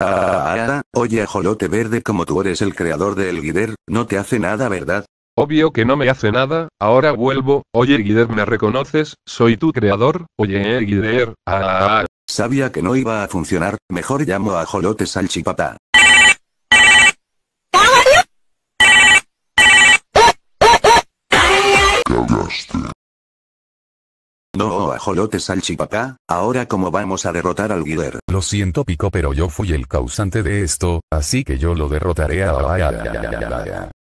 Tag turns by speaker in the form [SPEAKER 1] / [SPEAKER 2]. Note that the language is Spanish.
[SPEAKER 1] Ah, oye jolote verde como tú eres el creador de El Guider, no te hace nada, ¿verdad? Obvio que no me hace nada, ahora vuelvo, oye Guider, ¿me reconoces? Soy tu creador, oye Guider, ah, ah, ah, Sabía que no iba a funcionar, mejor llamo a ajolote
[SPEAKER 2] salchipapa. No, oh,
[SPEAKER 3] ajolotes al salchipapá, ahora cómo vamos a derrotar al Guider. Lo siento Pico pero yo fui el causante de esto, así que yo lo derrotaré a... Ah, ah, ah,